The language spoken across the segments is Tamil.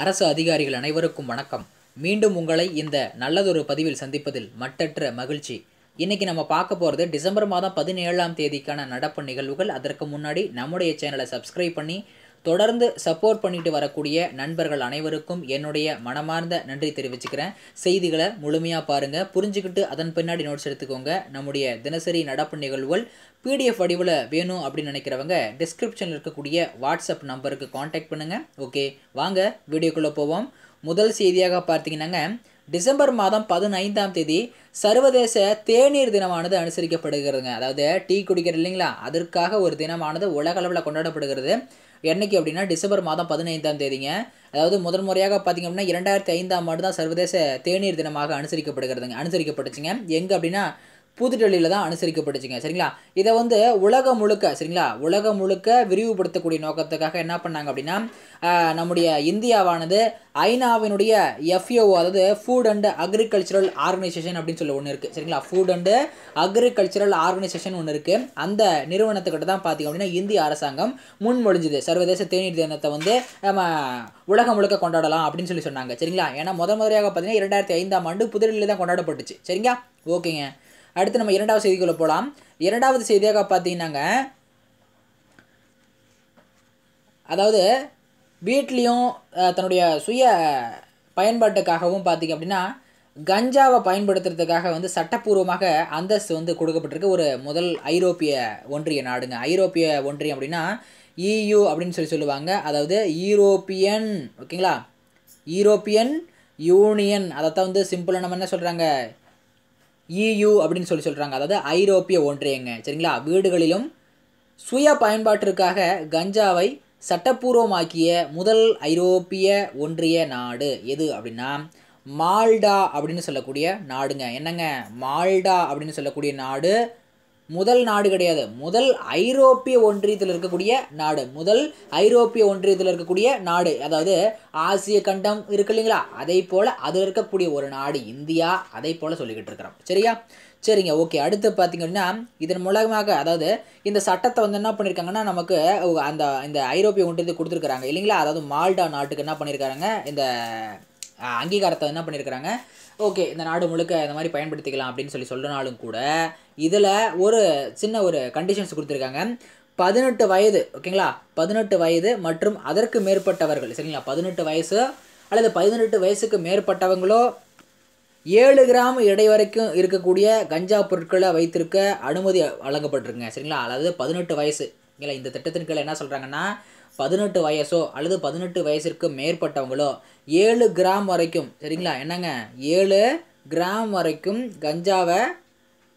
அரசு அதிகாரிகள் அனைவருக்கும் வணக்கம் மீண்டும் உங்களை இந்த நல்லதொரு பதிவில் சந்திப்பதில் மட்டற்ற மகிழ்ச்சி இன்றைக்கி நம்ம பார்க்க போகிறது டிசம்பர் மாதம் பதினேழாம் தேதிக்கான நடப்பு நிகழ்வுகள் அதற்கு முன்னாடி நம்முடைய சேனலை சப்ஸ்கிரைப் பண்ணி தொடர்ந்து சப்போர்ட் பண்ணிட்டு வரக்கூடிய நண்பர்கள் அனைவருக்கும் என்னுடைய மனமார்ந்த நன்றி தெரிவிச்சுக்கிறேன் செய்திகளை முழுமையாக பாருங்கள் புரிஞ்சுக்கிட்டு அதன் பின்னாடி நோட்ஸ் எடுத்துக்கோங்க நம்முடைய தினசரி நடப்பு நிகழ்வுகள் பிடிஎஃப் வடிவில் வேணும் அப்படின்னு நினைக்கிறவங்க டிஸ்கிரிப்ஷனில் இருக்கக்கூடிய வாட்ஸ்அப் நம்பருக்கு காண்டாக்ட் பண்ணுங்கள் ஓகே வாங்க வீடியோக்குள்ளே போவோம் முதல் செய்தியாக பார்த்தீங்கன்னாங்க டிசம்பர் மாதம் பதினைந்தாம் தேதி சர்வதேச தேநீர் தினமானது அனுசரிக்கப்படுகிறதுங்க அதாவது டீ குடிக்கிறது இல்லைங்களா அதற்காக ஒரு தினமானது உலக அளவில் கொண்டாடப்படுகிறது என்றைக்கு அப்படின்னா டிசம்பர் மாதம் பதினைந்தாம் தேதிங்க அதாவது முதன் முறையாக பார்த்திங்க அப்படின்னா இரண்டாயிரத்தி ஐந்தாம் ஆண்டு தான் சர்வதேச தேநீர் தினமாக அனுசரிக்கப்படுகிறதுங்க அனுசரிக்கப்பட்டுச்சுங்க எங்கே அப்படின்னா புதுடெல்லியில் தான் அனுசரிக்கப்பட்டுச்சுங்க சரிங்களா இதை வந்து உலகம் முழுக்க சரிங்களா உலகம் முழுக்க விரிவுபடுத்தக்கூடிய நோக்கத்துக்காக என்ன பண்ணாங்க அப்படின்னா நம்முடைய இந்தியாவானது ஐநாவினுடைய எஃப்ஏஓ அதாவது ஃபுட் அண்ட் அக்ரிகல்ச்சரல் ஆர்கனைசேஷன் அப்படின்னு சொல்லி ஒன்று இருக்குது சரிங்களா ஃபுட் அண்டு அக்ரிகல்ச்சரல் ஆர்கனைசேஷன் ஒன்று இருக்குது அந்த நிறுவனத்துக்கிட்ட தான் பார்த்திங்க அப்படின்னா இந்திய அரசாங்கம் முன்மொழிஞ்சுது சர்வதேச தேநீர் தினத்தை வந்து நம்ம உலகம் முழுக்க கொண்டாடலாம் அப்படின்னு சொல்லி சொன்னாங்க சரிங்களா ஏன்னா முத முறையாக பார்த்தீங்கன்னா இரண்டாயிரத்தி ஐந்தாம் ஆண்டு புதுடெல்லியில் தான் கொண்டாடப்பட்டுச்சு சரிங்களா ஓகேங்க அடுத்து நம்ம இரண்டாவது செய்திக்குள்ளே போகலாம் இரண்டாவது செய்தியாக பார்த்தீங்கன்னாங்க அதாவது வீட்லேயும் தன்னுடைய சுய பயன்பாட்டுக்காகவும் பார்த்திங்க அப்படின்னா கஞ்சாவை பயன்படுத்துறதுக்காக வந்து சட்டப்பூர்வமாக அந்தஸ்து வந்து கொடுக்கப்பட்டிருக்கு ஒரு முதல் ஐரோப்பிய ஒன்றிய நாடுங்க ஐரோப்பிய ஒன்றியம் அப்படின்னா இயு e அப்படின்னு சொல்லி சொல்லுவாங்க அதாவது ஈரோப்பியன் ஓகேங்களா ஈரோப்பியன் யூனியன் அதைத்தான் வந்து சிம்பிளாக நம்ம என்ன சொல்கிறாங்க இயு அப்படின்னு சொல்லி சொல்கிறாங்க அதாவது ஐரோப்பிய ஒன்றியங்க சரிங்களா வீடுகளிலும் சுய பயன்பாட்டிற்காக கஞ்சாவை சட்டப்பூர்வமாக்கிய முதல் ஐரோப்பிய ஒன்றிய நாடு எது அப்படின்னா மால்டா அப்படின்னு சொல்லக்கூடிய நாடுங்க என்னங்க மால்டா அப்படின்னு சொல்லக்கூடிய நாடு முதல் நாடு கிடையாது முதல் ஐரோப்பிய ஒன்றியத்தில் இருக்கக்கூடிய நாடு முதல் ஐரோப்பிய ஒன்றியத்தில் இருக்கக்கூடிய நாடு அதாவது ஆசிய கண்டம் இருக்கு இல்லைங்களா அதே போல் அதில் இருக்கக்கூடிய ஒரு நாடு இந்தியா அதே போல் சொல்லிக்கிட்டு இருக்கிறோம் சரியா சரிங்க ஓகே அடுத்து பார்த்தீங்கன்னா இதன் மூலமாக அதாவது இந்த சட்டத்தை வந்து என்ன பண்ணியிருக்காங்கன்னா நமக்கு அந்த இந்த ஐரோப்பிய ஒன்றியத்தை கொடுத்துருக்குறாங்க இல்லைங்களா அதாவது மால்டா நாட்டுக்கு என்ன பண்ணியிருக்காங்க இந்த அங்கீகாரத்தை என்ன பண்ணியிருக்கிறாங்க ஓகே இந்த நாடு முழுக்க இந்த மாதிரி பயன்படுத்திக்கலாம் அப்படின்னு சொல்லி சொல்கிறனாலும் கூட இதில் ஒரு சின்ன ஒரு கண்டிஷன்ஸ் கொடுத்துருக்காங்க பதினெட்டு வயது ஓகேங்களா பதினெட்டு வயது மற்றும் அதற்கு மேற்பட்டவர்கள் சரிங்களா பதினெட்டு வயசு அல்லது பதினெட்டு வயசுக்கு மேற்பட்டவங்களோ ஏழு கிராம் இடை வரைக்கும் இருக்கக்கூடிய கஞ்சா பொருட்களை வைத்திருக்க அனுமதி வழங்கப்பட்டிருக்குங்க சரிங்களா அதாவது பதினெட்டு வயசு இல்லை இந்த திட்டத்தின் கீழே என்ன சொல்கிறாங்கன்னா பதினெட்டு வயசோ அல்லது பதினெட்டு வயசிற்கு மேற்பட்டவங்களோ ஏழு கிராம் வரைக்கும் சரிங்களா என்னங்க ஏழு கிராம் வரைக்கும் கஞ்சாவை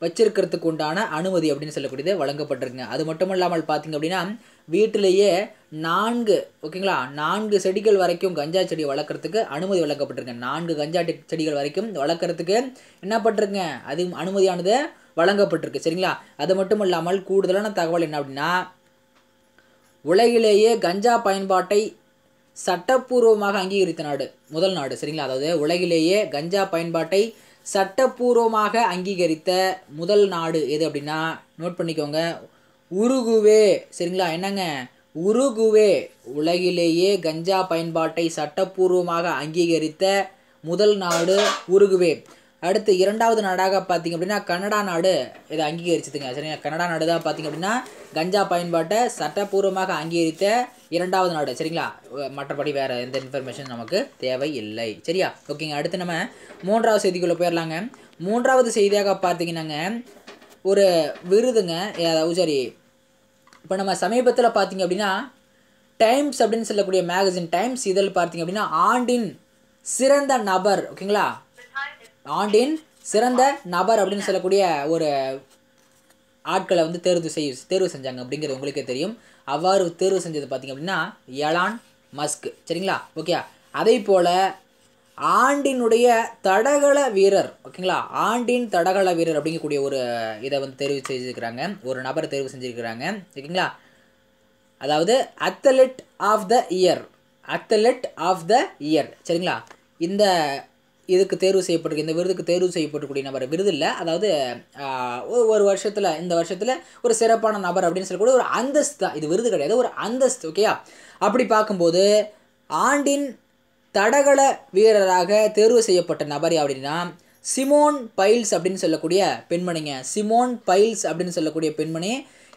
வச்சிருக்கிறதுக்கு உண்டான அனுமதி அப்படின்னு சொல்லக்கூடியது வழங்கப்பட்டிருக்குங்க அது மட்டும் இல்லாமல் பார்த்தீங்க அப்படின்னா வீட்டிலேயே நான்கு ஓகேங்களா நான்கு செடிகள் வரைக்கும் கஞ்சா செடி வளர்க்குறதுக்கு அனுமதி வழங்கப்பட்டிருக்கு நான்கு கஞ்சா செடிகள் வரைக்கும் வளர்க்குறதுக்கு என்ன பண்ணுறதுங்க அது அனுமதியானது வழங்கப்பட்டிருக்கு சரிங்களா அது மட்டும் இல்லாமல் கூடுதலான தகவல் என்ன அப்படின்னா உலகிலேயே கஞ்சா பயன்பாட்டை சட்டப்பூர்வமாக அங்கீகரித்த நாடு முதல் நாடு சரிங்களா அதாவது உலகிலேயே கஞ்சா பயன்பாட்டை சட்டப்பூர்வமாக அங்கீகரித்த முதல் நாடு எது அப்படின்னா நோட் பண்ணிக்கோங்க உருகுவே சரிங்களா என்னங்க உருகுவே உலகிலேயே கஞ்சா பயன்பாட்டை சட்டப்பூர்வமாக அங்கீகரித்த முதல் நாடு உருகுவே அடுத்து இரண்டாவது நாடாக பார்த்திங்க அப்படின்னா கனடா நாடு இதை அங்கீகரிச்சதுங்க சரிங்களா கனடா நாடு தான் பார்த்திங்க அப்படின்னா கஞ்சா பயன்பாட்டை சட்டப்பூர்வமாக அங்கீகரித்த இரண்டாவது நாடு சரிங்களா மற்றபடி வேறு எந்த இன்ஃபர்மேஷன் நமக்கு தேவை இல்லை சரியா ஓகேங்க அடுத்து நம்ம மூன்றாவது செய்திக்குள்ளே போயிடலாங்க மூன்றாவது செய்தியாக பார்த்தீங்கன்னாங்க ஒரு விருதுங்க ஏதாவது சரி இப்போ நம்ம சமீபத்தில் பார்த்திங்க அப்படின்னா டைம்ஸ் அப்படின்னு சொல்லக்கூடிய மேகசின் டைம்ஸ் இதழ் பார்த்திங்க அப்படின்னா ஆண்டின் சிறந்த நபர் ஓகேங்களா ஆண்டின் சிறந்த நபர் அப்படின்னு சொல்லக்கூடிய ஒரு ஆட்களை வந்து தேர்வு செய் தேர்வு செஞ்சாங்க அப்படிங்கிறது உங்களுக்கே தெரியும் அவ்வாறு தேர்வு செஞ்சது பார்த்திங்க அப்படின்னா எலான் மஸ்க் சரிங்களா ஓகே அதே போல் ஆண்டினுடைய தடகள வீரர் ஓகேங்களா ஆண்டின் தடகள வீரர் அப்படிங்கக்கூடிய ஒரு இதை வந்து தெரிவு செஞ்சுருக்கிறாங்க ஒரு நபரை தெரிவு செஞ்சுருக்கிறாங்க ஓகேங்களா அதாவது athlete of the year athlete of the year சரிங்களா இந்த இதுக்கு தேர்வு செய்யப்பட்டிருக்க இந்த விருதுக்கு தேர்வு செய்யப்பட்டக்கூடிய நபர் விருது இல்லை அதாவது ஒரு வருஷத்தில் இந்த வருஷத்தில் ஒரு சிறப்பான நபர் அப்படின்னு சொல்லக்கூடிய ஒரு அந்தஸ்து தான் இது விருது கிடையாது ஒரு அந்தஸ்து ஓகேயா அப்படி பார்க்கும்போது ஆண்டின் தடகள வீரராக தேர்வு செய்யப்பட்ட நபர் அப்படின்னா சிமோன் பைல்ஸ் அப்படின்னு சொல்லக்கூடிய பெண்மணிங்க சிமோன் பைல்ஸ் அப்படின்னு சொல்லக்கூடிய பெண்மணி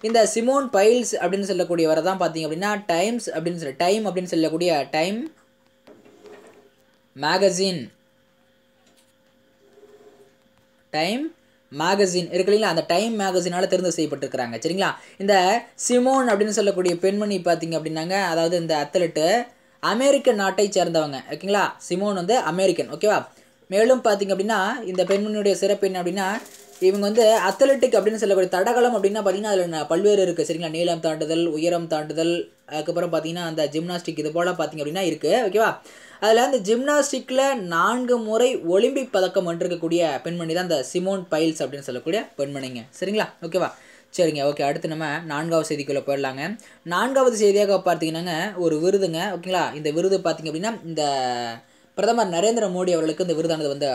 இந்த சிமோன் பைல்ஸ் அப்படின்னு சொல்லக்கூடியவரை தான் பார்த்தீங்க அப்படின்னா டைம்ஸ் அப்படின்னு சொல்ல டைம் அப்படின்னு சொல்லக்கூடிய டைம் மேகசின் டைம் மேகசின் இருக்கு இல்லைங்களா அந்த டைம் மேகசினால் தெரிந்து செய்யப்பட்டிருக்கிறாங்க சரிங்களா இந்த சிமோன் அப்படின்னு சொல்லக்கூடிய பெண்மணி பார்த்தீங்க அப்படின்னாங்க அதாவது இந்த அத்லெட்டு அமெரிக்க நாட்டை சேர்ந்தவங்க ஓகேங்களா சிமோன் வந்து அமெரிக்கன் ஓகேவா மேலும் பார்த்தீங்க அப்படின்னா இந்த பெண்மணியுடைய சிறப்பு என்ன அப்படின்னா இவங்க வந்து அத்லெட்டிக் அப்படின்னு சொல்லக்கூடிய தடகளம் அப்படின்னா பார்த்தீங்கன்னா அதில் பல்வேறு இருக்குது சரிங்களா நீளம் தாண்டுதல் உயரம் தாண்டுதல் அதுக்கப்புறம் பார்த்தீங்கன்னா அந்த ஜிம்னாஸ்டிக் இது போல் பார்த்தீங்க அப்படின்னா இருக்குது ஓகேவா அதில் அந்த ஜிம்னாஸ்டிக்கில் நான்கு முறை ஒலிம்பிக் பதக்கம் வென்றிருக்கக்கூடிய பெண்மணி தான் அந்த சிமோன் பைல்ஸ் அப்படின்னு சொல்லக்கூடிய பெண்மணிங்க சரிங்களா ஓகேவா சரிங்க ஓகே அடுத்து நம்ம நான்காவது செய்திக்குள்ளே போயிடலாங்க நான்காவது செய்தியாக பார்த்தீங்கன்னாங்க ஒரு விருதுங்க ஓகேங்களா இந்த விருது பார்த்திங்க அப்படின்னா இந்த பிரதமர் நரேந்திர மோடி அவர்களுக்கு இந்த விருதானது வந்து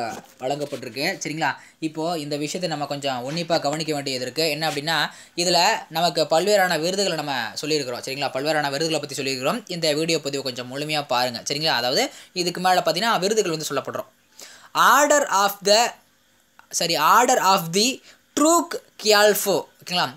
வழங்கப்பட்டிருக்கு சரிங்களா இப்போது இந்த விஷயத்தை நம்ம கொஞ்சம் உன்னிப்பாக கவனிக்க வேண்டியது இருக்குது என்ன அப்படின்னா இதில் நமக்கு பல்வேறான விருதுகளை நம்ம சொல்லியிருக்கிறோம் சரிங்களா பல்வேறான விருதுகளை பற்றி சொல்லியிருக்கிறோம் இந்த வீடியோ பதிவு கொஞ்சம் முழுமையாக பாருங்கள் சரிங்களா அதாவது இதுக்கு மேலே பார்த்தீங்கன்னா விருதுகள் வந்து சொல்லப்படுறோம் order of the sorry order of the Druk Gyalpo ஓகேங்களா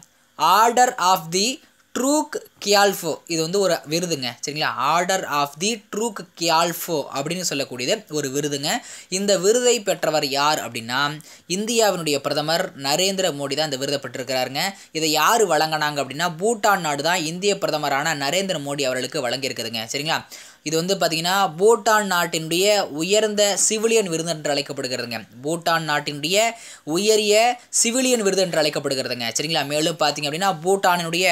ஆர்டர் ஆஃப் தி ட்ரூக் கியால்ஃபோ இது வந்து ஒரு விருதுங்க சரிங்களா ஆர்டர் ஆஃப் தி ட்ரூக் கியால்ஃபோ அப்படின்னு சொல்லக்கூடியது ஒரு விருதுங்க இந்த விருதை பெற்றவர் யார் அப்படின்னா இந்தியாவினுடைய பிரதமர் நரேந்திர மோடி தான் இந்த விருதை பெற்றிருக்கிறாருங்க இதை யார் வழங்கினாங்க அப்படின்னா பூட்டான் நாடு தான் இந்திய பிரதமரான நரேந்திர மோடி அவர்களுக்கு வழங்கியிருக்குதுங்க சரிங்களா இது வந்து பார்த்தீங்கன்னா பூட்டான் நாட்டினுடைய உயர்ந்த சிவிலியன் விருது என்று அழைக்கப்படுகிறதுங்க பூட்டான் நாட்டினுடைய உயரிய சிவிலியன் விருது என்று அழைக்கப்படுகிறதுங்க சரிங்களா மேலும் பார்த்தீங்க அப்படின்னா பூட்டானினுடைய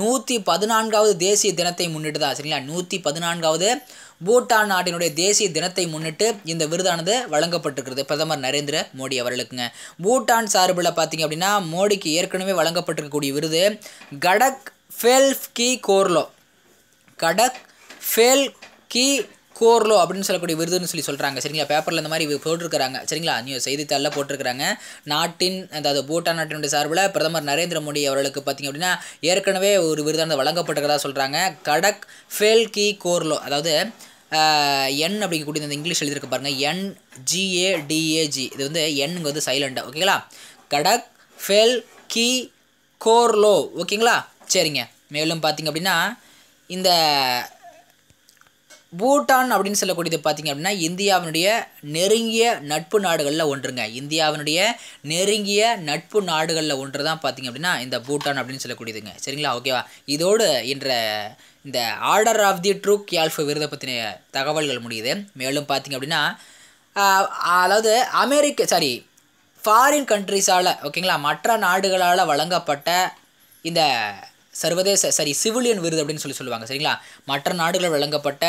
நூற்றி பதினான்காவது தேசிய தினத்தை முன்னிட்டு தான் சரிங்களா நூற்றி பதினான்காவது பூட்டான் நாட்டினுடைய தேசிய தினத்தை முன்னிட்டு இந்த விருதானது வழங்கப்பட்டிருக்கிறது பிரதமர் நரேந்திர மோடி அவர்களுக்குங்க பூட்டான் சார்பில் பார்த்தீங்க அப்படின்னா மோடிக்கு ஏற்கனவே வழங்கப்பட்டிருக்கக்கூடிய விருது கடக் கி கோர்லோ கடக் ஃபெல் கீ கோர்லோ அப்படின்னு சொல்லக்கூடிய விருதுன்னு சொல்லி சொல்கிறாங்க சரிங்களா பேப்பரில் இந்த மாதிரி போட்டிருக்கிறாங்க சரிங்களா நியூ செய்தித்தாளில் போட்டிருக்கிறாங்க நாட்டின் அதாவது பூட்டான் நாட்டினுடைய சார்பில் பிரதமர் நரேந்திர மோடி அவர்களுக்கு பார்த்திங்க அப்படின்னா ஏற்கனவே ஒரு விருதானது வழங்கப்பட்டிருக்கிறதா சொல்கிறாங்க கடக் ஃபேல் கி கோர்லோ அதாவது என் அப்படிங்கக்கூடிய அந்த இங்கிலீஷ் எழுதியிருக்கு பாருங்கள் என் ஜிஏடிஏஜி இது வந்து என்ங்க வந்து சைலண்டாக ஓகேங்களா கடக் ஃபெல் கி கோர்லோ ஓகேங்களா சரிங்க மேலும் பார்த்திங்க அப்படின்னா இந்த பூட்டான் அப்படின்னு சொல்லக்கூடியது பார்த்திங்க அப்படின்னா இந்தியாவினுடைய நெருங்கிய நட்பு நாடுகளில் ஒன்றுங்க இந்தியாவினுடைய நெருங்கிய நட்பு நாடுகளில் ஒன்று தான் பார்த்திங்க அப்படின்னா இந்த பூட்டான் அப்படின்னு சொல்லக்கூடியதுங்க சரிங்களா ஓகேவா இதோடு என்ற இந்த order of the Druk Gyalpo விருதை பற்றின தகவல்கள் முடியுது மேலும் பார்த்திங்க அப்படின்னா அதாவது அமெரிக்க சாரி ஃபாரின் கண்ட்ரிஸால் ஓகேங்களா மற்ற நாடுகளால் வழங்கப்பட்ட இந்த சர்வதேச சரி சிவிலியன் விருது அப்படின்னு சொல்லி சொல்லுவாங்க சரிங்களா மற்ற நாடுகளில் வழங்கப்பட்ட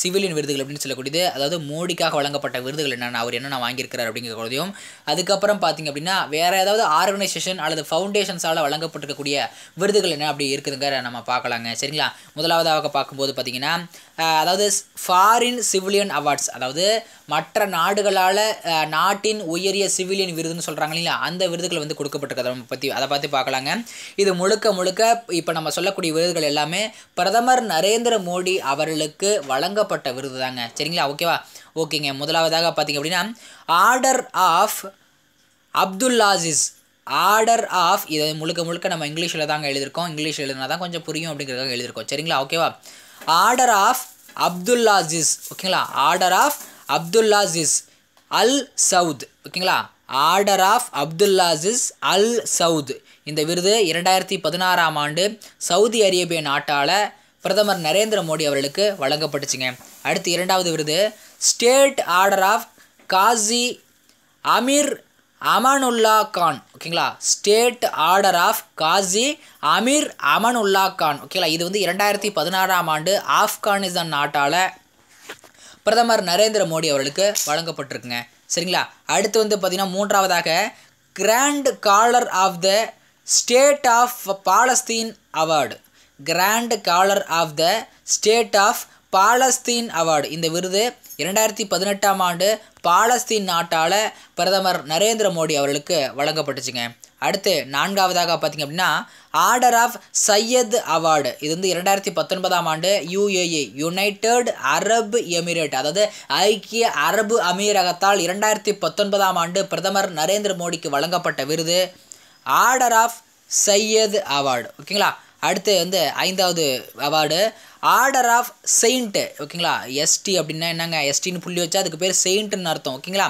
சிவிலியன் விருதுகள் அப்படின்னு சொல்லக்கூடியது அதாவது மோடிக்காக வழங்கப்பட்ட விருதுகள் என்னென்ன அவர் என்னென்ன வாங்கியிருக்கிறார் அப்படிங்கிறதையும் அதுக்கப்புறம் பார்த்திங்க அப்படின்னா வேறு ஏதாவது ஆர்கனைசேஷன் அல்லது ஃபவுண்டேஷன்ஸால் வழங்கப்பட்டிருக்கக்கூடிய விருதுகள் என்ன அப்படி இருக்குதுங்க நம்ம பார்க்கலாங்க சரிங்களா முதலாவதாக பார்க்கும்போது பார்த்திங்கன்னா அதாவது ஃபாரின் சிவிலியன் அவார்ட்ஸ் அதாவது மற்ற நாடுகளால் நாட்டின் உயரிய சிவிலியன் விருதுன்னு சொல்கிறாங்க இல்லைங்களா அந்த விருதுகள் வந்து கொடுக்கப்பட்டிருக்கிறத பற்றி அதை பார்த்து பார்க்கலாங்க இது முழுக்க முழுக்க இப்போ இப்போ நம்ம சொல்லக்கூடிய விருதுகள் எல்லாமே பிரதமர் நரேந்திர மோடி அவர்களுக்கு வழங்கப்பட்ட விருது தாங்க சரிங்களா ஓகேவா ஓகேங்க முதலாவதாக பார்த்தீங்க அப்படின்னா order of Abdulaziz order of இதை முழுக்க முழுக்க நம்ம இங்கிலீஷில் தாங்க எழுதியிருக்கோம் இங்கிலீஷ் எழுதுனா தான் கொஞ்சம் புரியும் அப்படிங்கிறதாக எழுதியிருக்கோம் சரிங்களா ஓகேவா ஆர்டர் ஆஃப் அப்துல்லாசிஸ் ஓகேங்களா order of Abdulaziz Al Saud ஓகேங்களா order of Abdulaziz Al Saud இந்த விருது இரண்டாயிரத்தி பதினாறாம் ஆண்டு சவுதி அரேபிய நாட்டால் பிரதமர் நரேந்திர மோடி அவர்களுக்கு வழங்கப்பட்டுச்சுங்க அடுத்து இரண்டாவது விருது state order of Ghazi Amir Amanullah Khan ஓகேங்களா state order of Ghazi Amir Amanullah Khan ஓகேங்களா இது வந்து இரண்டாயிரத்தி பதினாறாம் ஆண்டு ஆப்கானிஸ்தான் நாட்டால் பிரதமர் நரேந்திர மோடி அவர்களுக்கு வழங்கப்பட்டிருக்குங்க சரிங்களா அடுத்து வந்து பார்த்திங்கன்னா மூன்றாவதாக grand collar of the state of Palestine award grand collar of the state of Palestine award இந்த விருது இரண்டாயிரத்தி பதினெட்டாம் ஆண்டு பாலஸ்தீன் நாட்டால் பிரதமர் நரேந்திர மோடி அவர்களுக்கு வழங்கப்பட்டுச்சுங்க அடுத்து நான்காவதாக பார்த்திங்க அப்படின்னா ஆர்டர் ஆஃப் சையத் அவார்டு இது வந்து இரண்டாயிரத்தி பத்தொன்பதாம் ஆண்டு யுஏஏ யுனைடெட் அரபு எமிரேட் அதாவது ஐக்கிய அரபு அமீரகத்தால் இரண்டாயிரத்தி பத்தொன்பதாம் ஆண்டு பிரதமர் நரேந்திர மோடிக்கு வழங்கப்பட்ட விருது ஆர்டர் ஆஃப் சையத் அவார்டு ஓகேங்களா அடுத்து வந்து ஐந்தாவது அவார்டு ஆர்டர் ஆஃப் செயின்ட்டு ஓகேங்களா எஸ்டி அப்படின்னா என்னங்க எஸ்டின்னு புள்ளி வச்சா அதுக்கு பேர் செயின்ட்டுன்னு அர்த்தம் ஓகேங்களா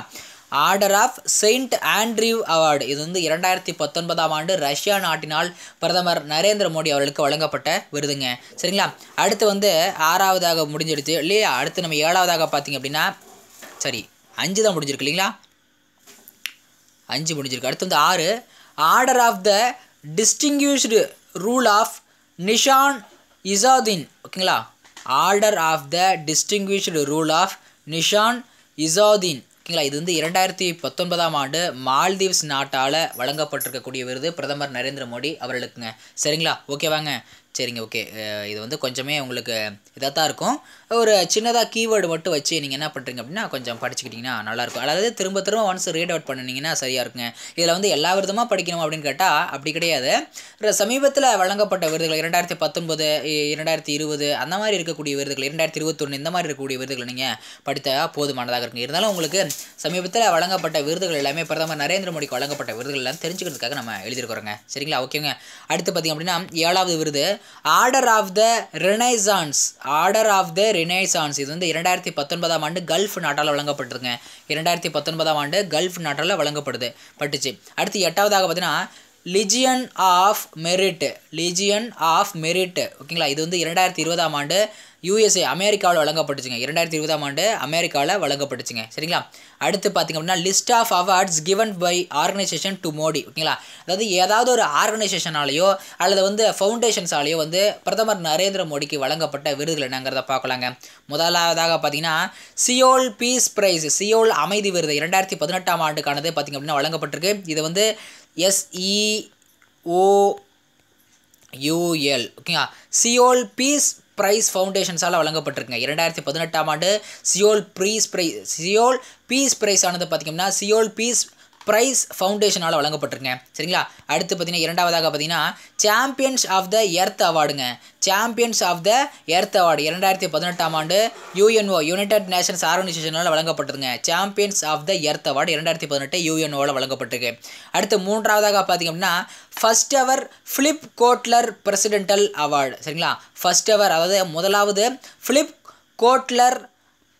order of Saint Andrew award இது வந்து இரண்டாயிரத்தி பத்தொன்பதாம் ஆண்டு ரஷ்யா நாட்டினால் பிரதமர் நரேந்திர மோடி அவர்களுக்கு வழங்கப்பட்ட விருதுங்க சரிங்களா அடுத்து வந்து ஆறாவதாக முடிஞ்சிடுச்சு இல்லையா அடுத்து நம்ம ஏழாவதாக பார்த்தீங்க அப்படின்னா சரி அஞ்சு தான் முடிஞ்சிருக்கு இல்லைங்களா அஞ்சு முடிஞ்சிருக்கு அடுத்து வந்து ஆறு order of the distinguished rule of Nishan Izzuddeen ஓகேங்களா order of the distinguished rule of Nishan Izzuddeen ஓகேங்களா இது வந்து இரண்டாயிரத்தி பத்தொன்பதாம் ஆண்டு மால்தீவ்ஸ் நாட்டால் வழங்கப்பட்டிருக்கக்கூடிய விருது பிரதமர் நரேந்திர மோடி அவர்களுக்குங்க சரிங்களா ஓகேவாங்க சரிங்க ஓகே இது வந்து கொஞ்சமே உங்களுக்கு இதாக தான் இருக்கும் ஒரு சின்னதாக கீவேர்டு மட்டும் வச்சு நீங்கள் என்ன பண்ணுறீங்க அப்படின்னா கொஞ்சம் படிச்சுக்கிட்டிங்கன்னா நல்லாயிருக்கும் அதாவது திரும்ப திரும்ப ஒன்ஸ் ரீட் அவுட் பண்ணிங்கன்னா சரியாக இருக்குங்க இதில் வந்து எல்லா விதமாக படிக்கணும் அப்படின்னு கேட்டால் அப்படி கிடையாது சமீபத்தில் வழங்கப்பட்ட விருதுகள் இரண்டாயிரத்தி பத்தொன்பது இரண்டாயிரத்தி இருபது அந்த மாதிரி இருக்கக்கூடிய விருதுகள் இரண்டாயிரத்தி இருபத்தொன்று இந்த மாதிரி இருக்கக்கூடிய விருதுகளை நீங்கள் படித்தா போதுமானதாக இருக்குங்க இருந்தாலும் உங்களுக்கு சமீபத்தில் வழங்கப்பட்ட விருதுகள் எல்லாமே பிரதமர் நரேந்திர மோடிக்கு வழங்கப்பட்ட விருதுகள் எல்லாம் தெரிஞ்சுக்கிறதுக்காக நம்ம எழுதியிருக்கிறோங்க சரிங்களா ஓகேங்க அடுத்து பார்த்திங்க அப்படின்னா ஏழாவது விருது order of the renaissance order of the renaissance இது வந்து இரண்டாயிரத்தி பத்தொன்பதாம் ஆண்டு கல்ஃப் நாட்டால் வழங்கப்பட்டிருங்க இரண்டாயிரத்தி பத்தொன்பதாம் ஆண்டு கல்ஃப் நாட்டால் வழங்கப்படுது பட்டுச்சு அடுத்து எட்டாவதாக பார்த்தீங்கன்னா legion of merit legion of merit ஓகேங்களா இது வந்து இரண்டாயிரத்தி இருபதாம் ஆண்டு யூஎஸ்ஏ அமெரிக்காவில் வழங்கப்பட்டுச்சுங்க இரண்டாயிரத்தி இருபதாம் ஆண்டு அமெரிக்காவில் வழங்கப்பட்டுச்சுங்க சரிங்களா அடுத்து பார்த்திங்க அப்படின்னா list of awards given by organisation to Modi ஓகேங்களா அதாவது ஏதாவது ஒரு ஆர்கனைசேஷனாலேயோ அல்லது வந்து ஃபவுண்டேஷன்ஸாலேயோ வந்து பிரதமர் நரேந்திர மோடிக்கு வழங்கப்பட்ட விருதுகள் என்னங்கிறத பார்க்கலாங்க முதலாவதாக பார்த்தீங்கன்னா சியோல் பீஸ் பிரைஸ் சியோல் அமைதி விருது இரண்டாயிரத்தி பதினெட்டாம் ஆண்டுக்கானது பார்த்திங்க அப்படின்னா வழங்கப்பட்டிருக்கு இது வந்து எஸ்இஓ யூஎல் e ஓகேங்களா சியோல் பீஸ் பிரைஸ் ஃபவுண்டேஷன்ஸால் வழங்கப்பட்டிருக்குங்க இரண்டாயிரத்தி பதினெட்டாம் ஆண்டு Seoul peace prize Seoul peace prize ஆனது பார்த்திங்கன்னா சியோல் பீஸ் பிரைஸ் ஃபவுண்டேஷனால் வழங்கப்பட்டிருங்க சரிங்களா அடுத்து பார்த்தீங்கன்னா இரண்டாவதாக பார்த்தீங்கன்னா சாம்பியன்ஸ் ஆஃப் த எர்த் அவார்டுங்க champions of the Earth award இரண்டாயிரத்தி பதினெட்டாம் ஆண்டு யூஎன்ஓ யுனைடெட் நேஷன்ஸ் ஆர்கனைசேஷனால் வழங்கப்பட்டிருங்க champions of the Earth award இரண்டாயிரத்தி பதினெட்டு யூஎன்ஓவில் வழங்கப்பட்டிருக்கு அடுத்து மூன்றாவதாக பார்த்திங்க அப்படின்னா first ever Philip Kotler presidential award சரிங்களா ஃபஸ்ட் அவர் அதாவது முதலாவது ஃபிலிப் கோட்லர்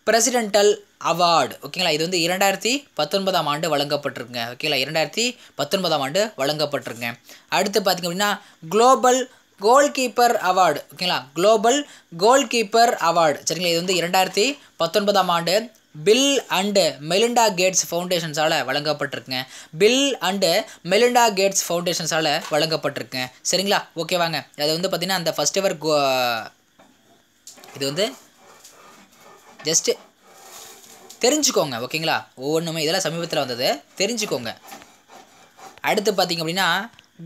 பிரசிடென்டல் அவார்டு ஓகேங்களா இது வந்து இரண்டாயிரத்தி பத்தொன்பதாம் ஆண்டு வழங்கப்பட்டிருக்குங்க ஓகேங்களா இரண்டாயிரத்தி பத்தொன்பதாம் ஆண்டு வழங்கப்பட்டிருக்குங்க அடுத்து பார்த்திங்க அப்படின்னா குளோபல் கோல் கீப்பர் அவார்டு ஓகேங்களா குளோபல் கோல் கீப்பர் அவார்டு சரிங்களா இது வந்து இரண்டாயிரத்தி பத்தொன்பதாம் ஆண்டு பில் அண்டு மெலிண்டா கேட்ஸ் ஃபவுண்டேஷன்ஸால் வழங்கப்பட்டிருக்குங்க பில் அண்டு மெலிண்டா கேட்ஸ் ஃபவுண்டேஷன்ஸால் வழங்கப்பட்டிருக்குங்க சரிங்களா ஓகேவாங்க அது வந்து பார்த்திங்கன்னா அந்த ஃபஸ்ட் எவர் இது வந்து ஜஸ்ட்டு தெரிஞ்சுக்கோங்க ஓகேங்களா ஒவ்வொன்றுமே இதெல்லாம் சமீபத்தில் வந்தது தெரிஞ்சுக்கோங்க அடுத்து பார்த்திங்க அப்படின்னா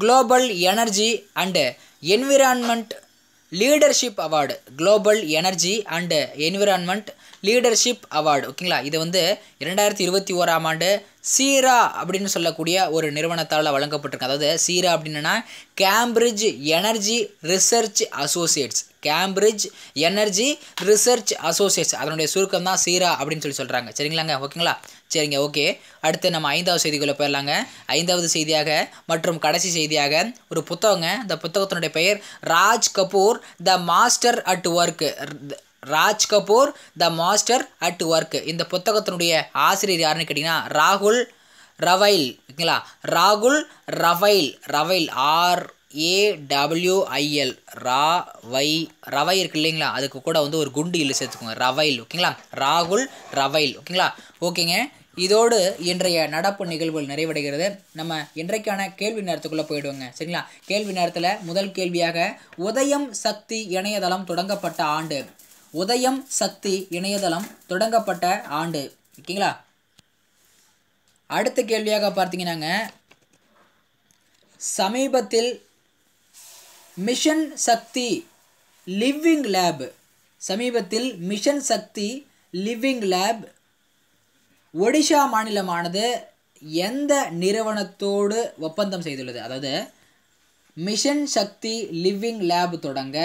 global energy and environment leadership award global energy and environment leadership award ஓகேங்களா இது வந்து இரண்டாயிரத்தி இருபத்தி ஓராம் ஆண்டு சீரா அப்படின்னு சொல்லக்கூடிய ஒரு நிறுவனத்தால் வழங்கப்பட்டிருக்கு அதாவது சீரா அப்படின்னா Cambridge energy research associates Cambridge energy research associates அதனுடைய சுருக்கம் தான் சீரா அப்படின்னு சொல்லி சொல்கிறாங்க சரிங்களாங்க ஓகேங்களா சரிங்க ஓகே அடுத்து நம்ம ஐந்தாவது செய்திக்குள்ளே போயிடலாங்க ஐந்தாவது செய்தியாக மற்றும் கடைசி செய்தியாக ஒரு புத்தகங்க இந்த புத்தகத்தினுடைய பெயர் Raj Kapoor the master at work Raj Kapoor the master at work இந்த புத்தகத்தினுடைய ஆசிரியர் யாருன்னு கேட்டிங்கன்னா ராகுல் ரவைல் ஓகேங்களா ராகுல் ரவைல் ரவைல் ஆர் ஏடபிள்யூஐஎல் ரா வை ரவை இருக்கு இல்லைங்களா அதுக்கு கூட வந்து ஒரு குண்டு இல்லை சேர்த்துக்கோங்க ரவைல் ஓகேங்களா ராகுல் ரவைல் ஓகேங்களா ஓகேங்க இதோடு இன்றைய நடப்பு நிகழ்வுகள் நிறைவடைகிறது நம்ம இன்றைக்கான கேள்வி நேரத்துக்குள்ளே போயிடுவோங்க சரிங்களா கேள்வி நேரத்தில் முதல் கேள்வியாக உதயம் சக்தி இணையதளம் தொடங்கப்பட்ட ஆண்டு உதயம் சக்தி இணையதளம் தொடங்கப்பட்ட ஆண்டு ஓகேங்களா அடுத்த கேள்வியாக பார்த்தீங்கன்னாங்க சமீபத்தில் மிஷன் சக்தி லிவ்விங் லேப் சமீபத்தில் mission Shakti living lab Odisha மாநிலமானது எந்த நிறுவனத்தோடு ஒப்பந்தம் செய்துள்ளது அதாவது மிஷன் சக்தி லிவ்விங் லேப் தொடங்க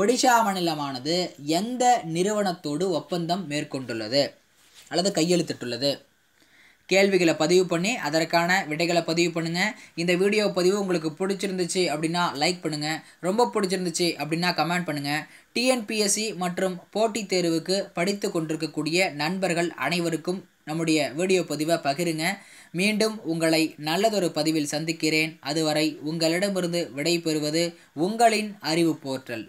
ஒடிஷா மாநிலமானது எந்த நிறுவனத்தோடு ஒப்பந்தம் மேற்கொண்டுள்ளது அல்லது கையெழுத்திட்டுள்ளது கேள்விகளை பதிவு பண்ணி அதற்கான விடைகளை பதிவு பண்ணுங்கள் இந்த வீடியோ பதிவு உங்களுக்கு பிடிச்சிருந்துச்சு அப்படின்னா லைக் பண்ணுங்கள் ரொம்ப பிடிச்சிருந்துச்சு அப்படின்னா கமெண்ட் பண்ணுங்கள் டிஎன்பிஎஸ்சி மற்றும் போட்டித் தேர்வுக்கு படித்து கொண்டிருக்கக்கூடிய நண்பர்கள் அனைவருக்கும் நம்முடைய வீடியோ பதிவை பகிருங்க மீண்டும் உங்களை நல்லதொரு பதிவில் சந்திக்கிறேன் அதுவரை உங்களிடமிருந்து விடை பெறுவது உங்களின் அறிவு போர்ட்டல்